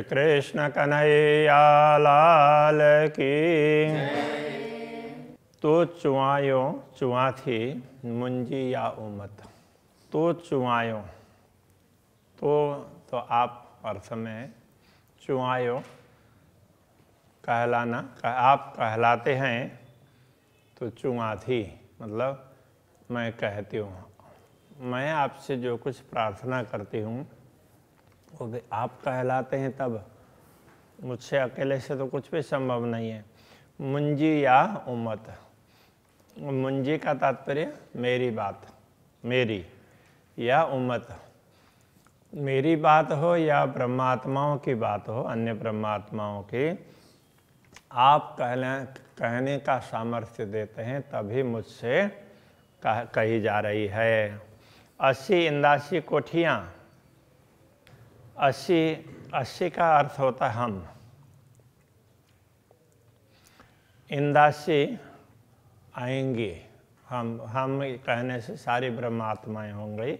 श्री कृष्ण कन्हैया लाल की तो चुआयो चुआ थी मुंजी या उमत तो चुआयो तो तो आप अर्थ में चुआयो कहलाना कह, आप कहलाते हैं तो चुआ थी मतलब मैं कहती हूँ मैं आपसे जो कुछ प्रार्थना करती हूँ खुद आप कहलाते हैं तब मुझसे अकेले से तो कुछ भी संभव नहीं है मुंजी या उम्मत मुंजी का तात्पर्य मेरी बात मेरी या उम्मत मेरी बात हो या ब्रह्मात्माओं की बात हो अन्य ब्रह्मात्माओं की आप कहने कहने का सामर्थ्य देते हैं तभी मुझसे कह, कही जा रही है अस्सी इंदासी कोठियाँ अस्सी अस्सी का अर्थ होता है हम इंदासी आएंगे हम हम कहने से सारी ब्रह्मात्माएं होंगी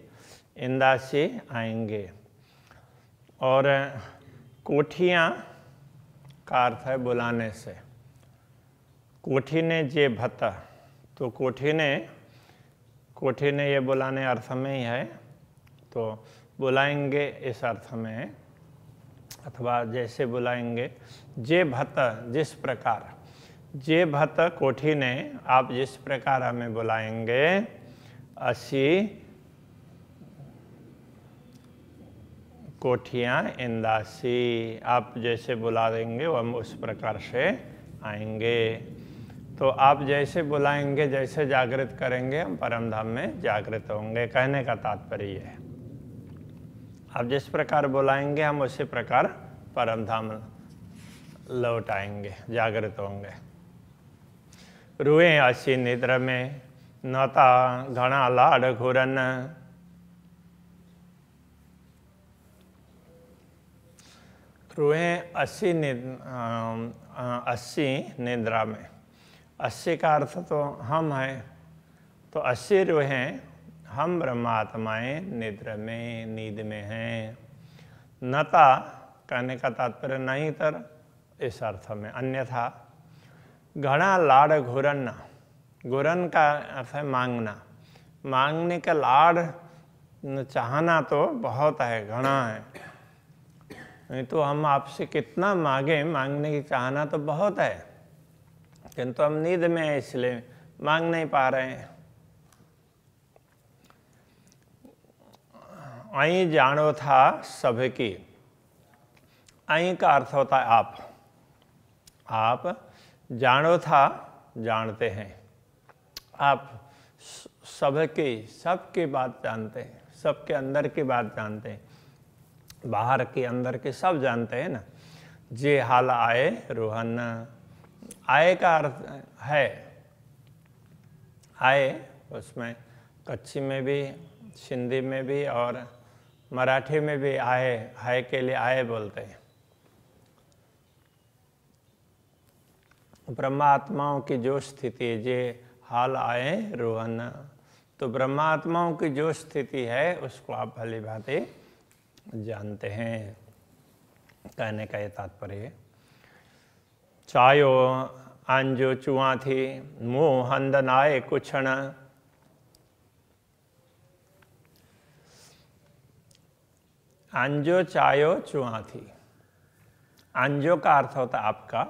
इंदासी आएंगे और कोठियाँ का अर्थ है बुलाने से कोठी ने जे भत्ता तो कोठी ने कोठी ने ये बुलाने अर्थ में ही है तो बुलाएंगे इस अर्थ में अथवा जैसे बुलाएंगे जे भत जिस प्रकार जे भत कोठी ने आप जिस प्रकार हमें बुलाएंगे असी कोठियाँ इंदासी आप जैसे बुला देंगे वो हम उस प्रकार से आएंगे तो आप जैसे बुलाएंगे जैसे जागृत करेंगे हम परम धाम में जागृत होंगे कहने का तात्पर्य है अब जिस प्रकार बुलाएंगे हम उसी प्रकार परम धाम लौट आएंगे जागृत होंगे रुए असी निद्र में नता घना लाड घुरन रुए अस्सी अस्सी निद्रा में अस्सी का अर्थ तो हम हैं तो अस्सी रुहें हम ब्रह्मात्माएं निद्र में नींद में हैं नता कहने का तात्पर्य नहीं तर इस अर्थ में अन्यथा घड़ा लाड़ घुरन घुरन का अर्थ है मांगना मांगने का लाड़ चाहना तो बहुत है घना है नहीं तो हम आपसे कितना मांगे मांगने की चाहना तो बहुत है किंतु हम नींद में हैं इसलिए मांग नहीं पा रहे हैं आई जानो था सबकी आई का अर्थ होता है आप आप जानो था जानते हैं आप सब के बात जानते हैं सबके अंदर की बात जानते हैं बाहर के अंदर के सब जानते हैं ना जे हाल आए रोहन आए का अर्थ है आए उसमें कच्ची में भी सिंधी में भी और मराठी में भी आए हाय के लिए आए बोलते हैं ब्रह्मात्माओं की जो स्थिति है जे हाल आए रोहन तो ब्रह्मात्माओं की जो स्थिति है उसको आप भली भांति जानते हैं कहने का ये तात्पर्य चायो आंजो चुआ थी मुँह हंदनाए कुछ अंजो चायो थी अंजो का अर्थ होता आपका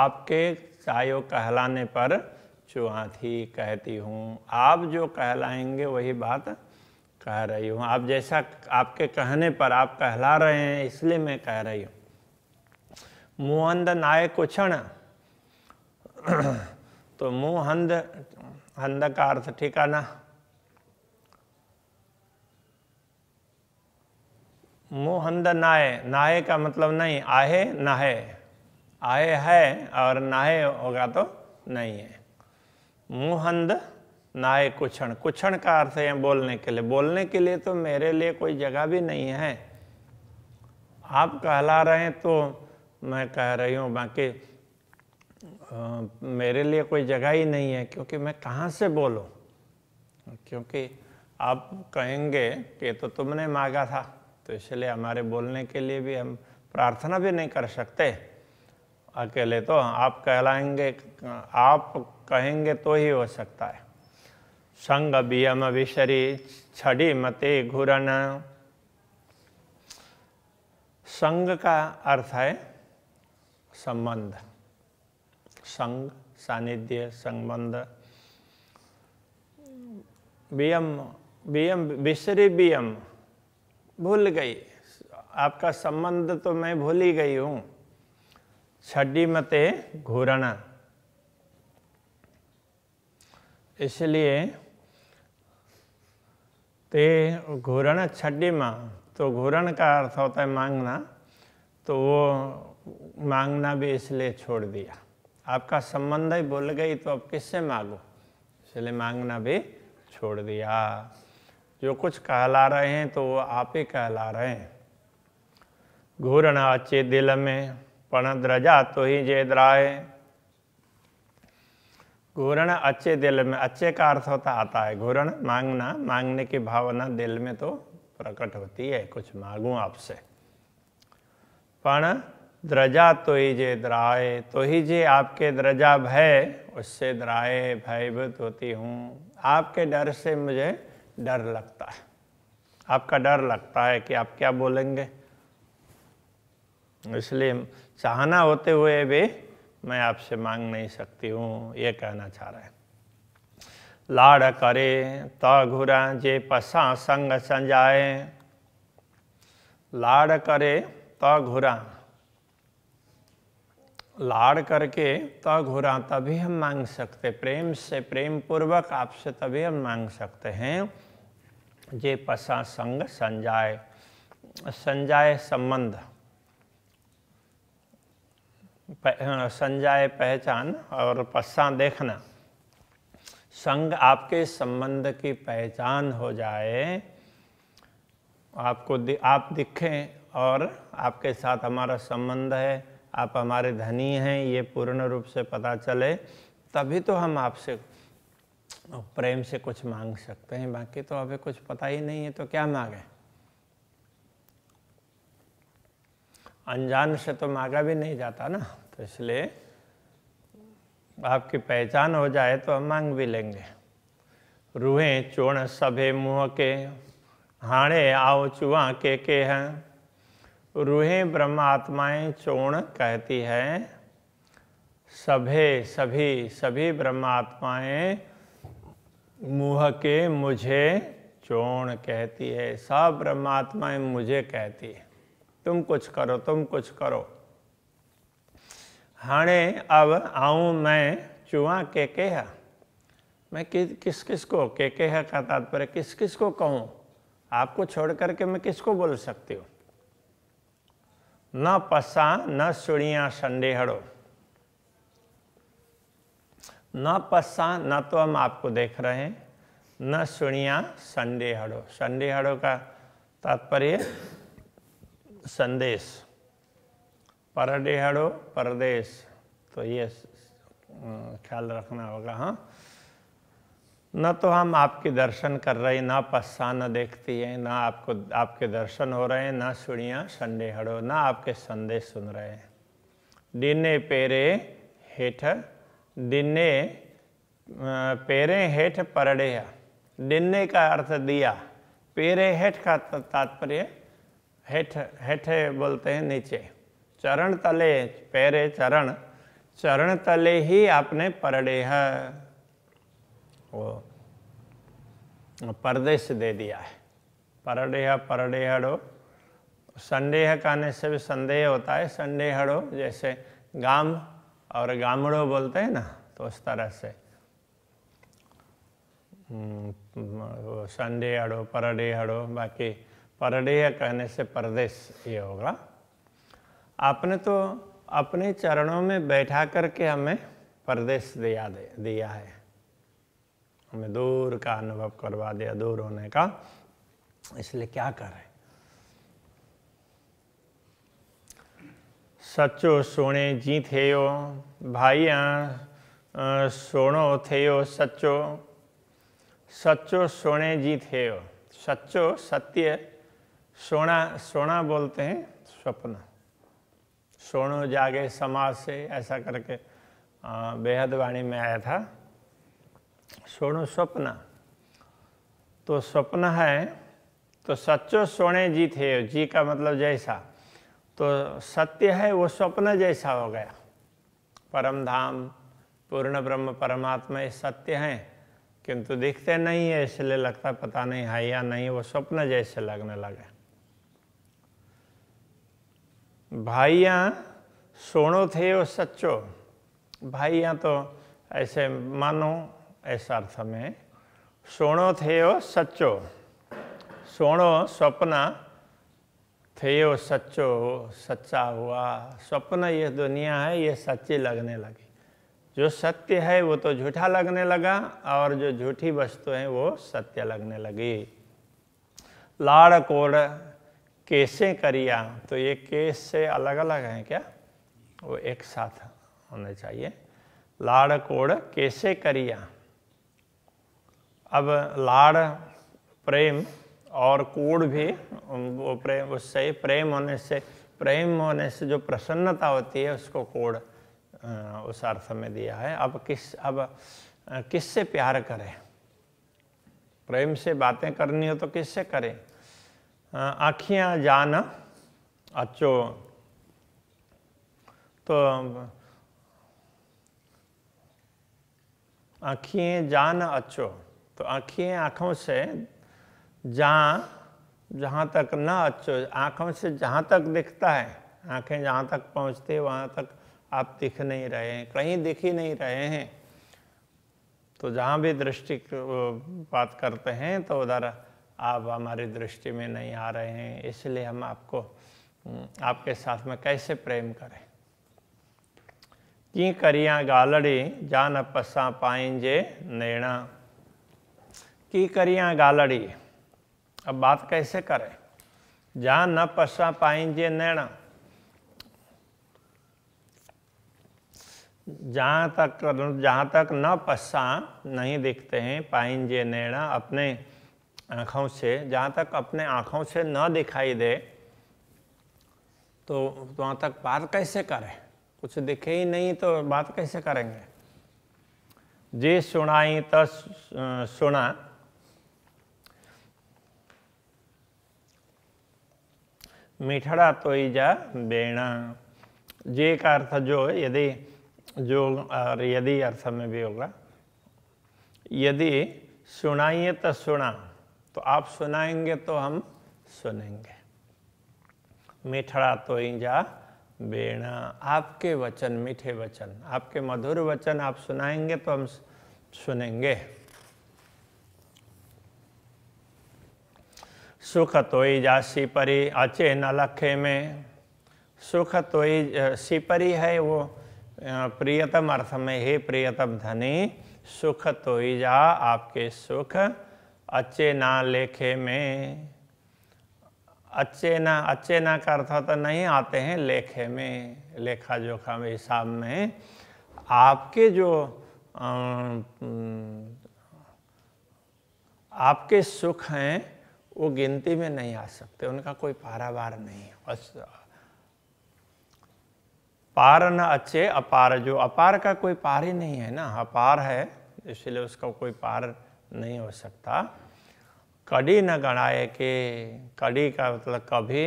आपके चायो कहलाने पर चुहा थी कहती हूँ आप जो कहलाएंगे वही बात कह रही हूँ आप जैसा आपके कहने पर आप कहला रहे हैं इसलिए मैं कह रही हूँ मुहंद नाय कुछण तो मुँह हंद हंद का अर्थ ठीक है ना मोहंद नाये नाये का मतलब नहीं आहे नाहे आहे है और नाहे होगा तो नहीं है मोहंद नाये कुछण कुछण का अर्थ है बोलने के लिए बोलने के लिए तो मेरे लिए कोई जगह भी नहीं है आप कहला रहे हैं तो मैं कह रही हूँ बाकी मेरे लिए कोई जगह ही नहीं है क्योंकि मैं कहाँ से बोलूँ क्योंकि आप कहेंगे कि तो तुमने मांगा था तो इसलिए हमारे बोलने के लिए भी हम प्रार्थना भी नहीं कर सकते अकेले तो आप कहलाएंगे आप कहेंगे तो ही हो सकता है संग बियम विशरी छड़ी मते घुरन संग का अर्थ है संबंध संग सानिध्य संबंध बियम बियम विशरी बियम भूल गई आपका संबंध तो मैं भूल ही गई हूं छड्डी मते घूरना इसलिए ते घूरण छड्डी माँ तो घूरण का अर्थ होता है मांगना तो वो मांगना भी इसलिए छोड़ दिया आपका संबंध ही भूल गई तो अब किससे मांगो इसलिए मांगना भी छोड़ दिया जो कुछ कहला रहे हैं तो वो आप ही कहला रहे हैं घूरण अच्छे दिल में पण रजा तो ही जेद राय घूरण अच्छे दिल में अच्छे का अर्थ होता आता है घूरण मांगना मांगने की भावना दिल में तो प्रकट होती है कुछ मांगू आपसे पण द्रजा तो ही जे द्राए तो ही जे आपके द्रजा भय उससे द्राए भयभूत होती हूँ आपके डर से मुझे डर लगता है आपका डर लगता है कि आप क्या बोलेंगे इसलिए चाहना होते हुए भी मैं आपसे मांग नहीं सकती हूँ ये कहना चाह रहे हैं लाड़ करे तो घुरा जे पसा संग संजाए लाड़ करे तो घुरा लाड़ करके घुरा तभी हम मांग सकते प्रेम से प्रेम पूर्वक आपसे तभी हम मांग सकते हैं जे पसा संग संजाय संजाय संबंध संजाय पहचान और पस्सा देखना संग आपके संबंध की पहचान हो जाए आपको दि, आप दिखें और आपके साथ हमारा संबंध है आप हमारे धनी हैं ये पूर्ण रूप से पता चले तभी तो हम आपसे प्रेम से कुछ मांग सकते हैं बाकी तो अभी कुछ पता ही नहीं है तो क्या मांगे अनजान से तो मांगा भी नहीं जाता ना तो इसलिए आपकी पहचान हो जाए तो हम मांग भी लेंगे रूहे चोण सभे मुँह के हाणे आओ चुआ के के हैं रूहें ब्रह्म आत्माएँ चोण कहती हैं सभे सभी सभी ब्रह्मात्माएं मुह के मुझे चोण कहती है सब परमात्माएं मुझे कहती है तुम कुछ करो तुम कुछ करो हाणे अब आऊ मैं चुआ के के है मैं कि, किस किस को के है का तात्पर्य किस किस को कहूँ आपको छोड़ करके मैं किसको बोल सकती हूँ न पसा न सुड़िया संडेहड़ो न पश्चा न तो हम आपको देख रहे हैं न सुनिया संडे हड़ो संडे हड़ो का तात्पर्य संदेश परडे हड़ो परदेश तो ये ख्याल रखना होगा हाँ न तो हम आपके दर्शन कर रहे ना पस्सा न देखती है ना आपको आपके दर्शन हो रहे हैं ना सुनिया संडे हड़ो ना आपके संदेश सुन रहे हैं डिने पेरे हेठ दिने पेरे हेठ परडेया दिने का अर्थ दिया पेरे हेठ का तात्पर्य हेठ हेठे बोलते हैं नीचे चरण तले पेरे चरण चरण तले ही आपने परडेह वो परदेश दे दिया है परडेह परडेहड़ो संदेह कहने से भी संदेह होता है हड़ो जैसे गाम और गामड़ो बोलते हैं ना तो उस तरह से हम्म, संडे हड़ो परडे हड़ो बाकी परडे कहने से परदेश ये होगा आपने तो अपने चरणों में बैठा करके हमें परदेश दिया दे दिया है हमें दूर का अनुभव करवा दिया दूर होने का इसलिए क्या करें सचो सोने जी थियो सोनो थे यो सचो सचो सोने जी थियो सचो सत्य सोना सोना बोलते हैं स्वप्न सोनो जागे समाज से ऐसा करके बेहद वाणी में आया था सोनो स्वप्न तो स्वप्न है तो सच्चो सोने जी थे जी का मतलब जैसा तो सत्य है वो स्वप्न जैसा हो गया परम धाम पूर्ण ब्रह्म परमात्मा ये सत्य हैं किंतु दिखते नहीं है इसलिए लगता पता नहीं है या नहीं वो स्वप्न जैसे लगने लगे भाइया सोनो थे वो सच्चो भाइया तो ऐसे मानो ऐसा अर्थ में सोनो थे वो सच्चो सोनो स्वप्न थे यो सच्चो सच्चा हुआ स्वप्न यह दुनिया है ये सच्ची लगने लगी जो सत्य है वो तो झूठा लगने लगा और जो झूठी वस्तु है वो सत्य लगने लगी लाड़ कोड़ केसे करिया तो ये केस से अलग अलग हैं क्या वो एक साथ होने चाहिए लाड़ कोड़ कैसे करिया अब लाड़ प्रेम और कूड़ भी वो प्रेम उससे प्रेम होने से प्रेम होने से जो प्रसन्नता होती है उसको कोड़ उस अर्थ में दिया है अब किस अब किससे प्यार करें प्रेम से बातें करनी हो तो किससे करें आँखियाँ जान अच्छो तो आँखें जान अच्छो तो आँखें आँखों से जहाँ जहाँ तक ना अच्छो आँखों से जहाँ तक दिखता है आँखें जहाँ तक पहुँचती वहाँ तक आप दिख नहीं रहे हैं कहीं दिख ही नहीं रहे हैं तो जहाँ भी दृष्टि बात करते हैं तो उधर आप हमारी दृष्टि में नहीं आ रहे हैं इसलिए हम आपको आपके साथ में कैसे प्रेम करें की करिया गालड़ी जान पसा पाएंजे नैणा की करिया गालड़ी अब बात कैसे करें जहाँ न पसा पाएंगे नैण जहाँ तक जहाँ तक न पसा नहीं दिखते हैं पाएंगे नैण अपने आँखों से जहाँ तक अपने आँखों से न दिखाई दे तो वहाँ तक बात कैसे करें कुछ दिखे ही नहीं तो बात कैसे करेंगे जे सुनाई तस सुना मिठड़ा जा बेणा जे का अर्थ जो यदि जो और यदि अर्थ में भी होगा यदि सुनाइए तो सुना तो आप सुनाएंगे तो हम सुनेंगे मिठड़ा जा बेणा आपके वचन मीठे वचन आपके मधुर वचन आप सुनाएंगे तो हम सुनेंगे सुख तोई जा सिपरी अचे न लखे में सुख तोई सिपरी है वो प्रियतम अर्थ में हे प्रियतम धनी सुख तोई जा आपके सुख अच्छे ना लेखे में अच्छे ना अच्छे ना का अर्थ तो नहीं आते हैं लेखे में लेखा जोखा में हिसाब में आपके जो आपके सुख हैं वो गिनती में नहीं आ सकते उनका कोई पारावार नहीं पार न अच्छे अपार जो अपार का कोई पार ही नहीं है ना अपार है इसलिए उसका कोई पार नहीं हो सकता कड़ी न गणाए के कड़ी का मतलब कभी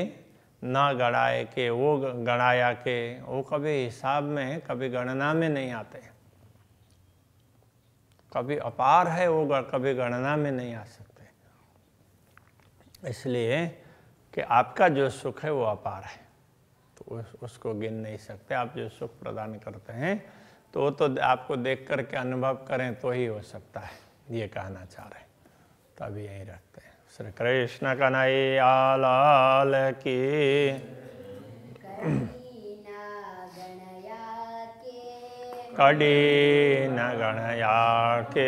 न गणाए के वो गणाया के वो कभी हिसाब में कभी गणना में नहीं आते कभी अपार है वो कभी गणना में नहीं आ सकते इसलिए कि आपका जो सुख है वो अपार है तो उस, उसको गिन नहीं सकते आप जो सुख प्रदान करते हैं तो वो तो आपको देख करके अनुभव करें तो ही हो सकता है ये कहना चाह रहे हैं तो अभी यहीं रखते हैं श्री कृष्ण कन्हैया लाल की कड़ी न गणया के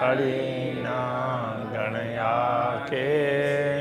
हरिना गणया के